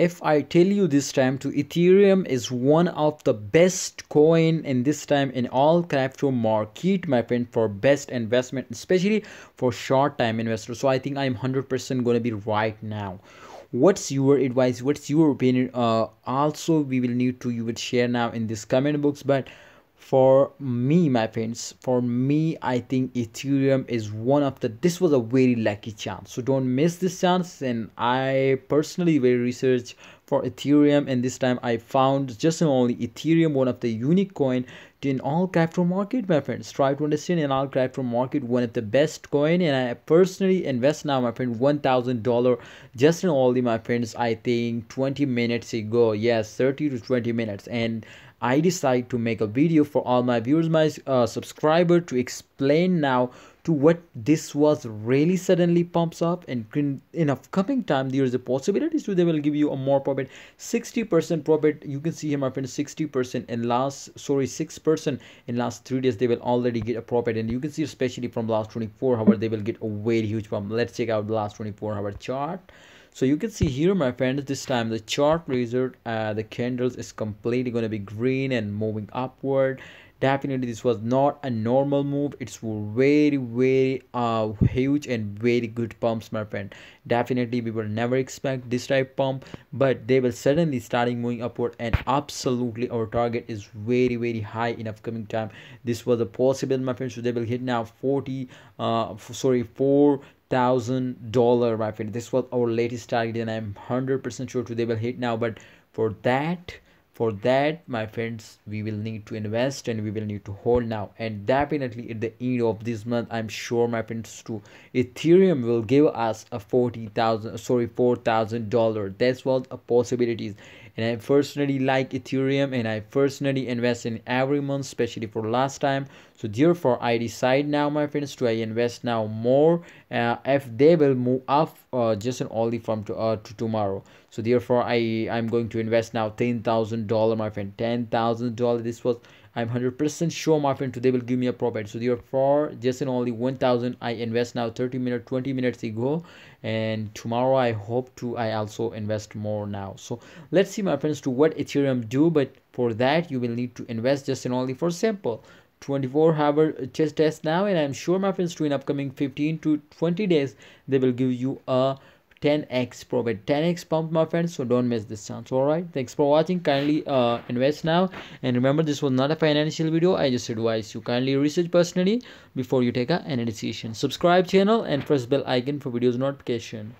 if I tell you this time to Ethereum is one of the best coin in this time in all crypto market my friend for best investment especially for short time investors so I think I'm 100% gonna be right now what's your advice what's your opinion uh, also we will need to you would share now in this comment box but for me my friends for me i think ethereum is one of the this was a very lucky chance so don't miss this chance and i personally very research for ethereum and this time i found just and only ethereum one of the unique coin in all crypto market my friends try to understand in all crypto market one of the best coin and i personally invest now my friend one thousand dollar just in only my friends i think 20 minutes ago yes 30 to 20 minutes and I decide to make a video for all my viewers, my uh, subscriber to explain now to what this was really suddenly pumps up and in, in upcoming time there is a possibility so they will give you a more profit 60% profit you can see here my friend 60% in last sorry 6% in last three days they will already get a profit and you can see especially from last 24 hour they will get a very huge pump let's check out the last 24 hour chart so you can see here my friends this time the chart lizard uh, the candles is completely going to be green and moving upward definitely this was not a normal move it's very very uh huge and very good pumps my friend definitely we will never expect this type pump but they will suddenly starting moving upward and absolutely our target is very very high in upcoming time this was a possible my friend so they will hit now 40 uh sorry 4 thousand dollar rapid this was our latest target and i'm 100 percent sure they will hit now but for that for that my friends we will need to invest and we will need to hold now and definitely at the end of this month i'm sure my friends too ethereum will give us a forty thousand sorry four thousand dollar that's what a possibilities and i personally like ethereum and i personally invest in every month especially for last time so therefore i decide now my friends to i invest now more uh, if they will move up uh, just in only from to, uh, to tomorrow so therefore i i'm going to invest now ten thousand dollar my friend ten thousand dollar this was i'm 100% sure my friend today will give me a profit so therefore just in only 1000 i invest now 30 minutes 20 minutes ago and tomorrow i hope to i also invest more now so let's see my friends to what ethereum do but for that you will need to invest just in only for sample 24 hour just test now and i'm sure my friends to in upcoming 15 to 20 days they will give you a 10x profit 10x pump my friends so don't miss this chance all right thanks for watching kindly uh, invest now and remember this was not a financial video i just advise you kindly research personally before you take a, any decision subscribe channel and press bell icon for videos notification